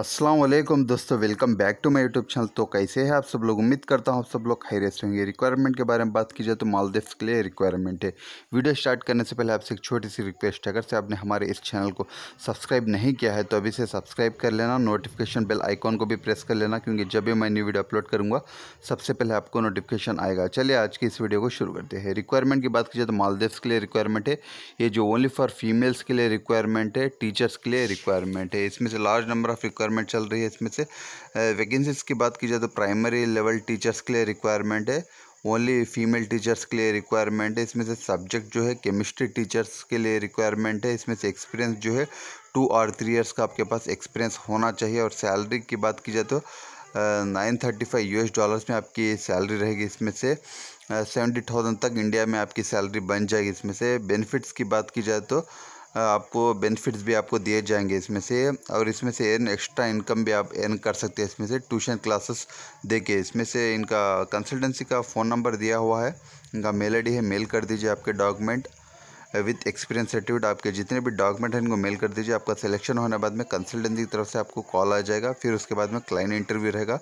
असलम दोस्तों welcome back to my YouTube channel तो कैसे हैं आप सब लोग उम्मीद करता हूँ आप सब लोग खाई रेस्ट होंगे रिक्वायरमेंट के बारे में बात की जाए तो मालदीव के लिए रिक्वायरमेंट है वीडियो स्टार्ट करने से पहले आपसे एक छोटी सी रिक्वेस्ट है अगर से आपने हमारे इस चैनल को सब्सक्राइब नहीं किया है तो अभी से सब्सक्राइब कर लेना नोटिफिकेशन बेल आइकॉन को भी प्रेस कर लेना क्योंकि जब भी मैं न्यू वीडियो अपलोड करूँगा सबसे पहले आपको नोटिफिकेशन आएगा चलिए आज की इस वीडियो को शुरू करते हैं रिक्वायरमेंट की बात की जाए तो मालदीव के लिए रिक्वायरमेंट है ये जो ओनली फॉर फीमेल्स के लिए रिक्वायरमेंट है टीचर्स के लिए रिक्वायरमेंट है इसमें से लार्ज नंबर ऑफ रिक्वायरमेंट चल रही है इसमें से वैकेंसीज़ की बात की जाए तो प्राइमरी लेवल टीचर्स के लिए रिक्वायरमेंट है ओनली फीमेल टीचर्स के लिए रिक्वायरमेंट है इसमें से सब्जेक्ट जो है केमिस्ट्री टीचर्स के लिए रिक्वायरमेंट है इसमें से एक्सपीरियंस जो है टू और थ्री इयर्स का आपके पास एक्सपीरियंस होना चाहिए और सैलरी की बात की जाए तो nine thirty five U S dollars में आपकी सैलरी रहेगी इसमें से सेवेंटी थाउजेंड तक इंडिया में आपकी सैलरी बन जाएगी इसमें से बेनिफिट्स की बात की जाए तो आपको बेनिफिट्स भी आपको दिए जाएंगे इसमें से और इसमें से एन एक्स्ट्रा इनकम भी आप एन कर सकते हैं इसमें से ट्यूशन क्लासेस दे के इसमें से इनका कंसल्टेंसी का फ़ोन नंबर दिया हुआ है इनका मेल आई है मेल कर दीजिए आपके डॉक्यूमेंट विथ एक्सपीरियंस सर्टिफिकेट आपके जितने भी डॉक्यूमेंट हैं इनको मेल कर दीजिए आपका सिलेक्शन होने बाद में कंसल्टेंसी की तरफ से आपको कॉल आ जाएगा फिर उसके बाद में क्लाइंट इंटरव्यू रहेगा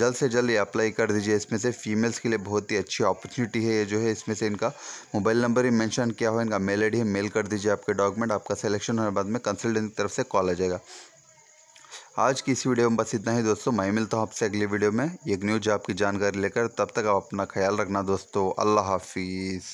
जल्द से जल्द ये अप्लाई कर दीजिए इसमें से फीमेल्स के लिए बहुत ही अच्छी अपॉर्चुनिटी है ये जो है इसमें से इनका मोबाइल नंबर ही मैंशन किया हुआ इनका मेल आई है मेल कर दीजिए आपके डॉक्यूमेंट आपका सिलेक्शन होने बाद में कंसल्टेंसी की तरफ से कॉल आ जाएगा आज की इस वीडियो में बस इतना ही दोस्तों मैं मिलता हूँ आपसे अगली वीडियो में एक न्यूज आपकी जानकारी लेकर तब तक आप अपना ख्याल रखना दोस्तों अल्लाह हाफिज़